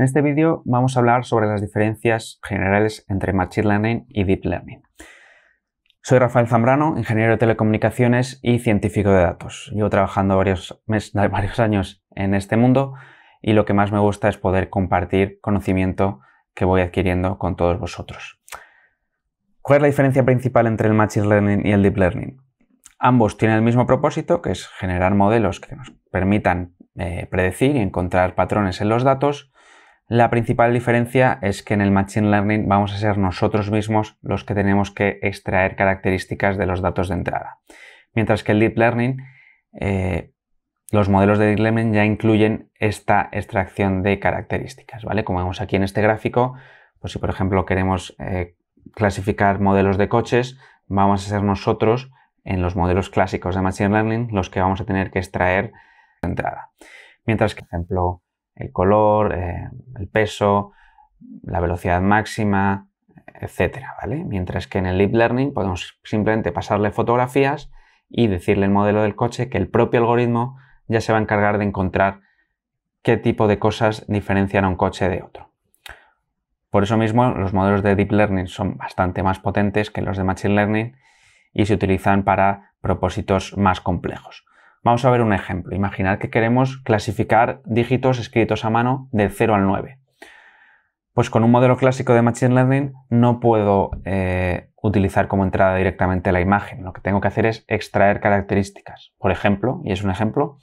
En este vídeo vamos a hablar sobre las diferencias generales entre Machine Learning y Deep Learning. Soy Rafael Zambrano, ingeniero de telecomunicaciones y científico de datos. Llevo trabajando varios, años en este mundo y lo que más me gusta es poder compartir conocimiento que voy adquiriendo con todos vosotros. ¿Cuál es la diferencia principal entre el Machine Learning y el Deep Learning? Ambos tienen el mismo propósito, que es generar modelos que nos permitan eh, predecir y encontrar patrones en los datos, la principal diferencia es que en el Machine Learning vamos a ser nosotros mismos los que tenemos que extraer características de los datos de entrada. Mientras que el Deep Learning, eh, los modelos de Deep Learning ya incluyen esta extracción de características, ¿vale? Como vemos aquí en este gráfico, pues si por ejemplo queremos eh, clasificar modelos de coches, vamos a ser nosotros en los modelos clásicos de Machine Learning los que vamos a tener que extraer de entrada. Mientras que, por ejemplo, el color, eh, el peso, la velocidad máxima, etcétera, ¿vale? Mientras que en el Deep Learning podemos simplemente pasarle fotografías y decirle el modelo del coche que el propio algoritmo ya se va a encargar de encontrar qué tipo de cosas diferencian a un coche de otro. Por eso mismo, los modelos de Deep Learning son bastante más potentes que los de Machine Learning y se utilizan para propósitos más complejos. Vamos a ver un ejemplo. Imaginar que queremos clasificar dígitos escritos a mano del 0 al 9. Pues con un modelo clásico de Machine Learning no puedo eh, utilizar como entrada directamente la imagen. Lo que tengo que hacer es extraer características. Por ejemplo, y es un ejemplo,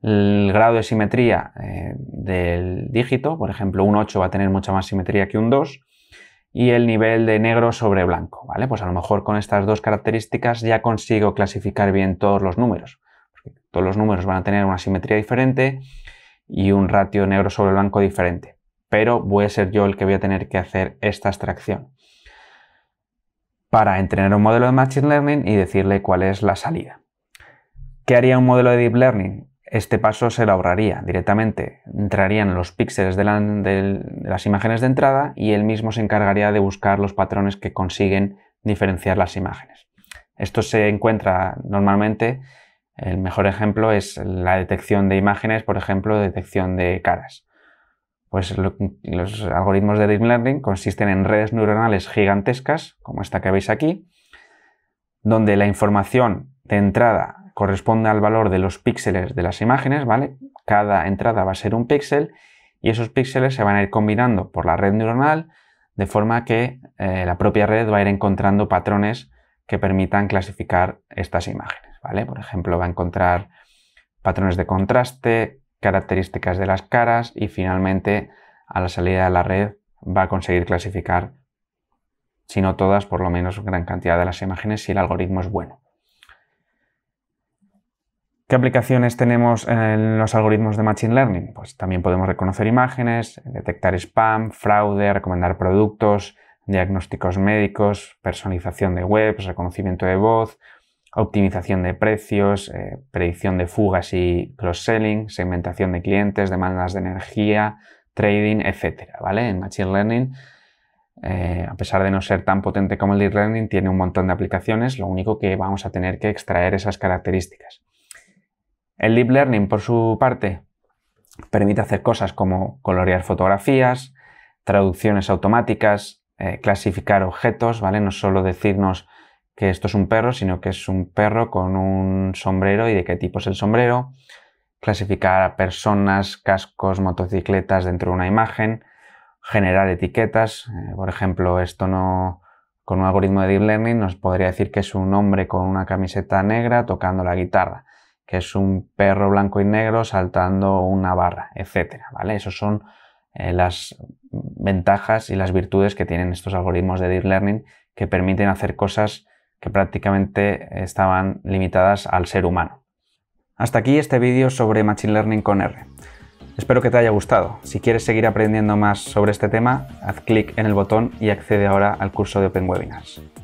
el grado de simetría eh, del dígito, por ejemplo, un 8 va a tener mucha más simetría que un 2, y el nivel de negro sobre blanco, ¿vale? Pues a lo mejor con estas dos características ya consigo clasificar bien todos los números. Todos los números van a tener una simetría diferente y un ratio negro sobre blanco diferente. Pero voy a ser yo el que voy a tener que hacer esta extracción para entrenar un modelo de Machine Learning y decirle cuál es la salida. ¿Qué haría un modelo de Deep Learning? Este paso se lo ahorraría directamente. Entrarían los píxeles de, de, las imágenes de entrada y él mismo se encargaría de buscar los patrones que consiguen diferenciar las imágenes. Esto se encuentra normalmente el mejor ejemplo es la detección de imágenes, por ejemplo, detección de caras. Pues los algoritmos de Deep Learning consisten en redes neuronales gigantescas, como esta que veis aquí, donde la información de entrada corresponde al valor de los píxeles de las imágenes, ¿vale? Cada entrada va a ser un píxel y esos píxeles se van a ir combinando por la red neuronal de forma que eh, la propia red va a ir encontrando patrones que permitan clasificar estas imágenes. Por ejemplo, va a encontrar patrones de contraste, características de las caras y finalmente a la salida de la red va a conseguir clasificar, si no todas, por lo menos gran cantidad de las imágenes si el algoritmo es bueno. ¿Qué aplicaciones tenemos en los algoritmos de Machine Learning? Pues también podemos reconocer imágenes, detectar spam, fraude, recomendar productos, diagnósticos médicos, personalización de webs, reconocimiento de voz, optimización de precios, eh, predicción de fugas y cross-selling, segmentación de clientes, demandas de energía, trading, etc. ¿vale? En Machine Learning, eh, a pesar de no ser tan potente como el Deep Learning, tiene un montón de aplicaciones, lo único que vamos a tener que extraer esas características. El Deep Learning, por su parte, permite hacer cosas como colorear fotografías, traducciones automáticas, eh, clasificar objetos, ¿vale? No solo decirnos que esto es un perro, sino que es un perro con un sombrero y de qué tipo es el sombrero, clasificar a personas, cascos, motocicletas dentro de una imagen, generar etiquetas, eh, por ejemplo, esto no con un algoritmo de deep learning nos podría decir que es un hombre con una camiseta negra tocando la guitarra, que es un perro blanco y negro saltando una barra, etcétera, ¿vale? son eh, las ventajas y las virtudes que tienen estos algoritmos de deep learning que permiten hacer cosas que prácticamente estaban limitadas al ser humano. Hasta aquí este vídeo sobre Machine Learning con R. Espero que te haya gustado. Si quieres seguir aprendiendo más sobre este tema, haz clic en el botón y accede ahora al curso de Open Webinars.